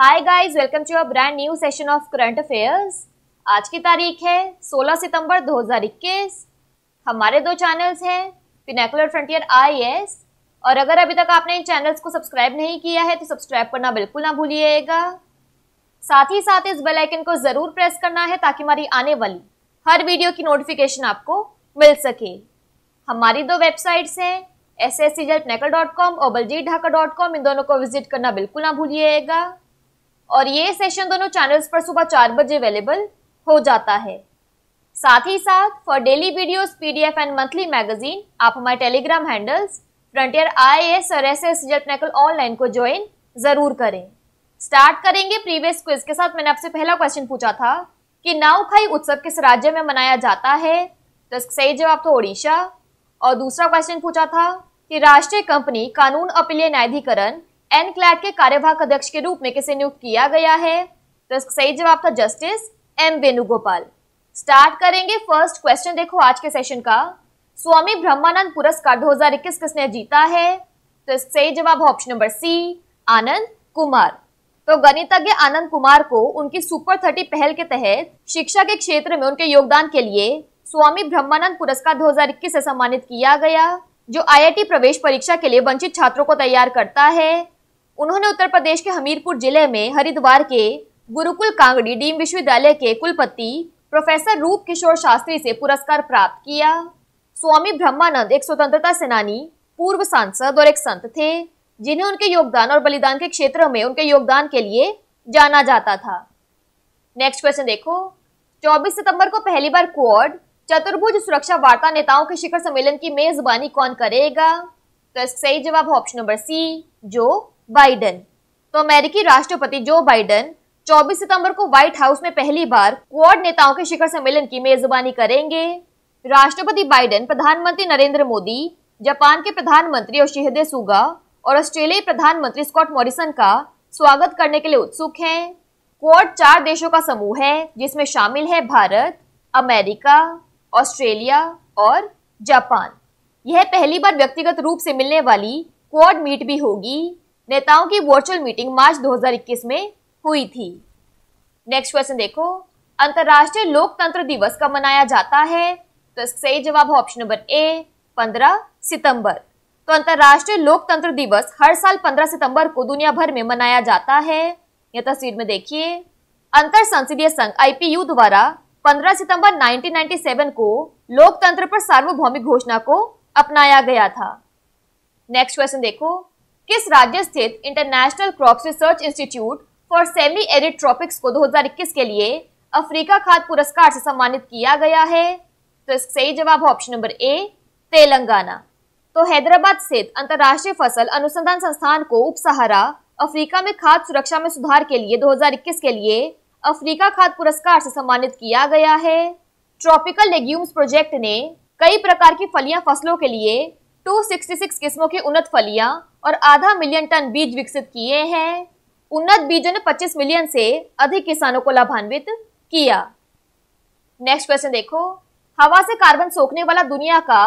hi guys welcome to a brand new session of current affairs आज की तारीख है 16 सितंबर 2021 हमारे दो चैनल्स हैं पिनेकुलर फ्रंटियर आईएएस और अगर अभी तक आपने इन चैनल्स को सब्सक्राइब नहीं किया है तो सब्सक्राइब करना बिल्कुल ना भूलिएगा साथ ही साथ इस बेल आइकन को ज़रूर प्रेस करना है ताकि हमारी आने वाली हर वीडियो की नोटिफिकेशन आपको मिल सके हमारी दो वेबसाइट्स हैं S S C dot com और बलजीत ढाका डॉट कॉम इन दोनों को विजिट करना बिल्कुल ना भूलिएगा और ये सेशन दोनों चैनल्स पर सुबह चार बजे अवेलेबल हो जाता है साथ ही साथ for daily videos PDF and monthly magazine आप हमारे टेलीग्राम हैंडल्स फ्रंटियर आई और एस एस जेटनेकल ऑनलाइन को ज्वाइन जरूर करें स्टार्ट करेंगे प्रीवियस क्विज के साथ मैंने आपसे पहला क्वेश्चन पूछा था कि नाउखाई उत्सव किस राज्य में मनाया जाता है तो इसका सही जवाब था ओडिशा और दूसरा क्वेश्चन पूछा था कि राष्ट्रीय कंपनी कानून अपीलीय न्यायाधिकरण एन एनक्लैट के कार्यवाहक अध्यक्ष के रूप में किसे नियुक्त किया गया है तो इसका सही जवाब था जस्टिस एम वेणुगोपाल स्टार्ट करेंगे फर्स्ट क्वेश्चन देखो आज के सेशन का स्वामी ब्रह्मानंद पुरस्कार 2021 किसने जीता है तो इसका सही जवाब option number C Anand Kumar तो गणितज्ञ आनंद कुमार को उनकी सुपर थर्टी पहल के तहत शिक्षा के क्षेत्र में उनके योगदान के लिए स्वामी ब्रह्मानंद पुरस्कार 2021 से सम्मानित किया गया जो आईआईटी प्रवेश परीक्षा के लिए वंचित छात्रों को तैयार करता है उन्होंने उत्तर प्रदेश के हमीरपुर जिले में हरिद्वार के गुरुकुल कांगड़ी डीम विश्वविद्यालय के कुलपति प्रोफेसर रूप किशोर शास्त्री से पुरस्कार प्राप्त किया स्वामी ब्रह्मानंद एक स्वतंत्रता सेनानी पूर्व सांसद और एक संत थे जिन्हें उनके योगदान और बलिदान के क्षेत्र में उनके योगदान के लिए जाना जाता था नेक्स्ट क्वेश्चन देखो 24 सितंबर को पहली बार क्वाड चतुर्भुज सुरक्षा वार्ता नेताओं के शिखर सम्मेलन की मेजबानी कौन करेगा तो सही जवाब ऑप्शन नंबर सी जो बाइडेन तो अमेरिकी राष्ट्रपति जो बाइडेन 24 सितंबर को व्हाइट हाउस में पहली बार क्वाड नेताओं के शिखर सम्मेलन की मेजबानी करेंगे राष्ट्रपति बाइडेन प्रधानमंत्री नरेंद्र मोदी जापान के प्रधानमंत्री और शहदे सुगा और ऑस्ट्रेलियाई प्रधानमंत्री स्कॉट मॉरिसन का स्वागत करने के लिए उत्सुक हैं क्वाड चार देशों का समूह है जिसमें शामिल है भारत अमेरिका ऑस्ट्रेलिया और जापान यह पहली बार व्यक्तिगत रूप से मिलने वाली क्वाड मीट भी होगी नेताओं की वर्चुअल मीटिंग मार्च 2021 में हुई थी नेक्स्ट क्वेश्चन देखो अंतरराष्ट्रीय लोकतंत्र दिवस कब मनाया जाता है तो सही जवाब है ऑप्शन नंबर ए 15 सितंबर तो अंतरराष्ट्रीय लोकतंत्र दिवस हर साल 15 सितंबर को दुनिया भर में मनाया जाता है यह तस्वीर में देखिए अंतर संसदीय संघ आईपीयू द्वारा 15 सितंबर 1997 को लोकतंत्र पर सार्वभौमिक घोषणा को अपनाया गया था नेक्स्ट क्वेश्चन देखो किस राज्य स्थित international crop research institute for semi arid tropics को 2021 के लिए अफ्रीका खाद पुरस्कार से सम्मानित किया गया है तो इसका सही जवाब है ऑप्शन नंबर ए तेलंगाना तो हैदराबाद स्थित अंतर्राष्ट्रीय फसल अनुसंधान संस्थान को उप अफ्रीका में खाद सुरक्षा में सुधार के लिए 2021 के लिए अफ्रीका खाद पुरस्कार से सम्मानित किया गया है ट्रॉपिकल लेग्यूम्स प्रोजेक्ट ने कई प्रकार की फलियां फसलों के लिए 266 किस्मों की उन्नत फलियां और आधा मिलियन टन बीज विकसित किए हैं उन्नत बीजों ने 25 मिलियन से अधिक किसानों को लाभान्वित किया नेक्स्ट क्वेश्चन देखो हवा से कार्बन सोखने वाला दुनिया का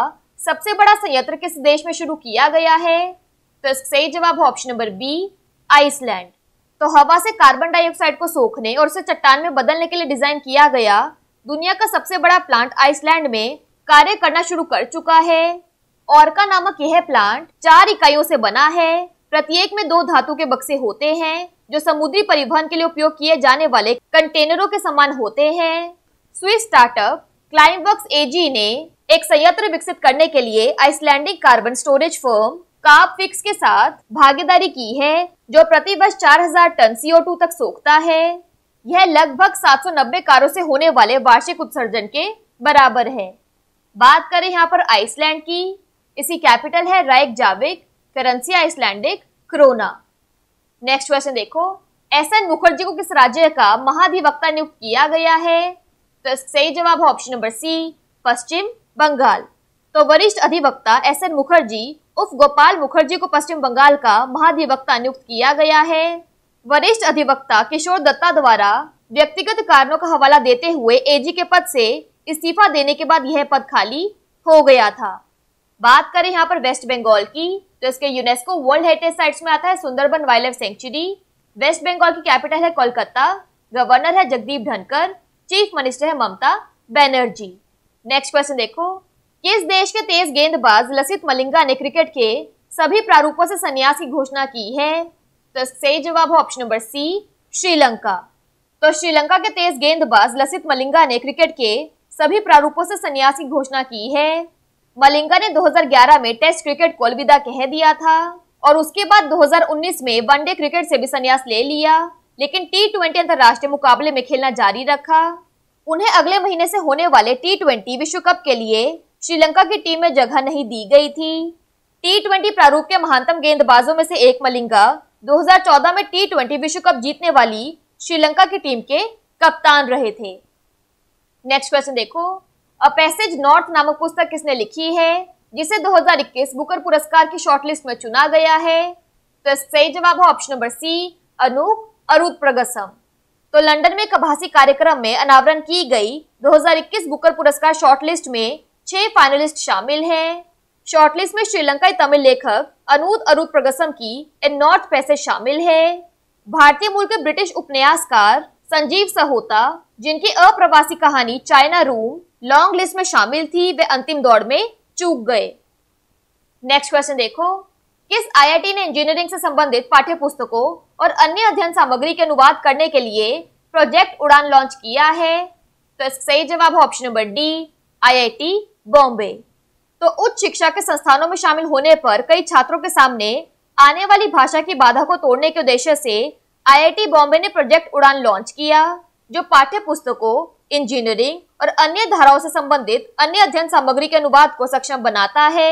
सबसे बड़ा संयंत्र किस देश में शुरू किया गया है तो इसका सही जवाब है ऑप्शन नंबर बी आइसलैंड तो हवा से कार्बन डाइऑक्साइड को सोखने और उसे चट्टान में बदलने के लिए डिजाइन किया गया दुनिया का सबसे बड़ा प्लांट आइसलैंड में कार्य करना शुरू कर चुका है औरका नामक यह प्लांट चार इकाइयों से बना है प्रत्येक में दो धातु के बक्से होते हैं जो समुद्री परिवहन के लिए उपयोग किए जाने वाले कंटेनरों के समान होते हैं स्विस स्टार्टअप क्लाइमवर्क्स एजी ने एक संयंत्र विकसित करने के लिए Icelandic carbon storage firm Carbfix के साथ भागीदारी की है जो प्रति वर्ष 4000 टन सीओ तक सोखता है यह लगभग 790 कारों से होने वाले वार्षिक उत्सर्जन के बराबर है बात करें यहाँ पर आइसलैंड की इसकी कैपिटल है Reykjavik currency Icelandic krona next question देखो एस एन मुखर्जी को किस राज्य का महाधिवक्ता नियुक्त किया गया है तो सही जवाब है option number C Paschim Bengal तो वरिष्ठ अधिवक्ता एस एन मुखर्जी उर्फ गोपाल मुखर्जी को पश्चिम बंगाल का महाधिवक्ता नियुक्त किया गया है वरिष्ठ अधिवक्ता किशोर दत्ता द्वारा व्यक्तिगत कारणों का हवाला देते हुए एजी के पद से इस्तीफा देने के बाद यह पद खाली हो गया था बात करें यहाँ पर वेस्ट बंगाल की तो इसके यूनेस्को वर्ल्ड हेरिटेज साइट्स में आता है Sundarban wildlife sanctuary West Bengal की कैपिटल है कोलकाता गवर्नर है जगदीप धनकर चीफ मिनिस्टर है ममता बैनर्जी नेक्स्ट क्वेश्चन देखो किस देश के तेज गेंदबाज लसित मलिंगा ने क्रिकेट के सभी प्रारूपों से संन्यास की घोषणा की है तो सही जवाब ऑप्शन नंबर सी श्रीलंका तो श्रीलंका के तेज गेंदबाज लसित मलिंगा ने क्रिकेट के सभी प्रारूपों से संन्यास की घोषणा की है मलिंगा ने 2011 में टेस्ट क्रिकेट को अलविदा कह दिया था और उसके बाद 2019 में वनडे क्रिकेट से भी संन्यास ले लिया लेकिन टी ट्वेंटी अंतर्राष्ट्रीय मुकाबले में खेलना जारी रखा उन्हें अगले महीने से होने वाले टी ट्वेंटी विश्व कप के लिए श्रीलंका की टीम में जगह नहीं दी गई थी टी ट्वेंटी प्रारूप के महानतम गेंदबाजों में से एक मलिंगा 2014 में टी ट्वेंटी विश्व कप जीतने वाली श्रीलंका की टीम के कप्तान रहे थे नेक्स्ट क्वेश्चन देखो अ पैसेज नॉर्थ नामक पुस्तक किसने लिखी है जिसे 2021 बुकर पुरस्कार की शॉर्टलिस्ट में चुना गया है तो सही जवाब है ऑप्शन नंबर सी अनूप अरुद प्रगसम तो लंदन में कभासी कार्यक्रम में अनावरण की गई 2021 बुकर पुरस्कार शॉर्टलिस्ट में छह फाइनलिस्ट शामिल हैं शॉर्टलिस्ट में श्रीलंकाई तमिल लेखक अनूद अरुद प्रगसम की ए नॉर्थ पैसे शामिल है भारतीय मूल के ब्रिटिश उपन्यासकार संजीव सहोता जिनकी अप्रवासी कहानी चाइना रूम लॉन्ग लिस्ट में शामिल थी वे अंतिम दौड़ में चूक गए नेक्स्ट क्वेश्चन देखो किस आईआईटी ने इंजीनियरिंग से संबंधित पाठ्य पुस्तकों और अन्य अध्ययन सामग्री के अनुवाद करने के लिए प्रोजेक्ट उड़ान लॉन्च किया है तो इसका सही जवाब है option number D IIT Bombay तो उच्च शिक्षा के संस्थानों में शामिल होने पर कई छात्रों के सामने आने वाली भाषा की बाधा को तोड़ने के उद्देश्य से आईआईटी बॉम्बे ने प्रोजेक्ट उड़ान लॉन्च किया जो पाठ्य पुस्तकों इंजीनियरिंग और अन्य धाराओं से संबंधित अन्य अध्ययन सामग्री के अनुवाद को सक्षम बनाता है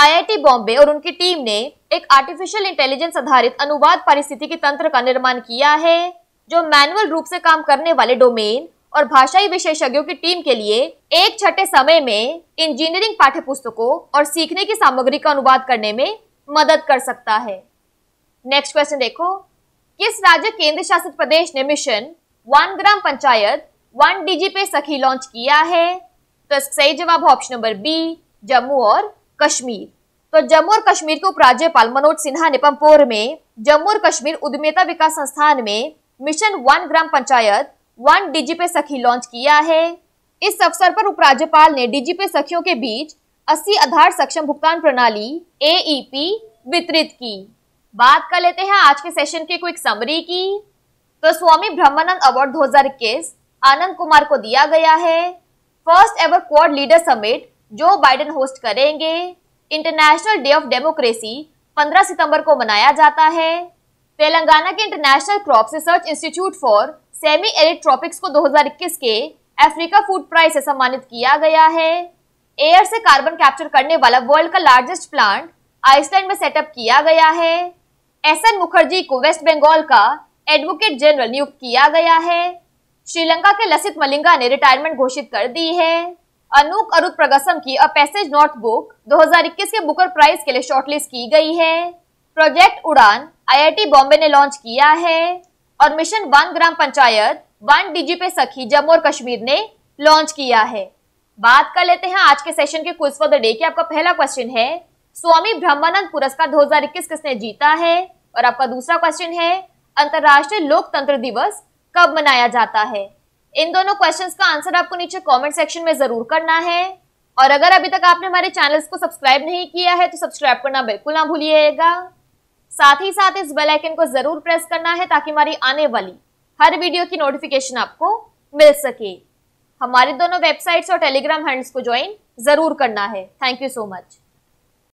आईआईटी बॉम्बे और उनकी टीम ने एक आर्टिफिशियल इंटेलिजेंस आधारित अनुवाद पारिस्थितिकी तंत्र का निर्माण किया है जो मैनुअल रूप से काम करने वाले डोमेन और भाषाई विशेषज्ञों की टीम के लिए एक छठे समय में इंजीनियरिंग पुस्तकों और सीखने की सामग्री का अनुवाद करने में मदद कर सकता है नेक्स्ट क्वेश्चन देखो किस राज्य केंद्र शासित प्रदेश ने मिशन वन ग्राम panchayat one digi pay Sakhi launch किया है तो इसका सही जवाब ऑप्शन नंबर बी जम्मू और कश्मीर तो जम्मू और कश्मीर के उपराज्यपाल मनोज सिन्हा ने पंपोर में जम्मू और कश्मीर उद्यमिता विकास संस्थान में मिशन वन ग्राम panchayat one digi pay Sakhi launch किया है इस अवसर पर उपराज्यपाल ने डीजी पे सखियों के बीच 80 आधार सक्षम भुगतान प्रणाली ए e वितरित की बात कर लेते हैं आज के सेशन के क्विक समरी की तो स्वामी ब्रह्मानंद अवार्ड दो आनंद कुमार को दिया गया है first ever quad leader summit जो बाइडेन होस्ट करेंगे इंटरनेशनल डे ऑफ डेमोक्रेसी 15 सितंबर को मनाया जाता है तेलंगाना के international crop research institute for semi arid tropics को 2021 के अफ्रीका फूड प्राइज से सम्मानित किया गया है एयर से कार्बन कैप्चर करने वाला वर्ल्ड का लार्जेस्ट प्लांट आइसलैंड में सेटअप किया गया है एस एन मुखर्जी को वेस्ट बंगाल का एडवोकेट जनरल नियुक्त किया गया है श्रीलंका के लसित मलिंगा ने रिटायरमेंट घोषित कर दी है अनूक अरुत प्रगसम की अ पैसेज नॉर्थ बुक दो के बुकर प्राइज के लिए शॉर्टलिस्ट की गई है प्रोजेक्ट उड़ान आई बॉम्बे ने लॉन्च किया है और मिशन वन ग्राम panchayat one digi pay Sakhi Jammu और कश्मीर ने लॉन्च किया है बात कर लेते हैं आज के सेशन के क्विज फॉर द डे की आपका पहला क्वेश्चन है स्वामी ब्रह्मानंद पुरस्कार 2021 किसने जीता है और आपका दूसरा क्वेश्चन है अंतर्राष्ट्रीय लोकतंत्र दिवस कब मनाया जाता है इन दोनों क्वेश्चंस का आंसर आपको नीचे कमेंट सेक्शन में जरूर करना है और अगर अभी तक आपने हमारे चैनल्स को सब्सक्राइब नहीं किया है तो सब्सक्राइब करना बिल्कुल ना भूलिएगा साथ ही साथ इस बेल आइकन को जरूर प्रेस करना है ताकि हमारी आने वाली हर वीडियो की नोटिफिकेशन आपको मिल सके हमारी दोनों वेबसाइट्स और टेलीग्राम हैंडल्स को ज्वाइन जरूर करना है थैंक यू सो मच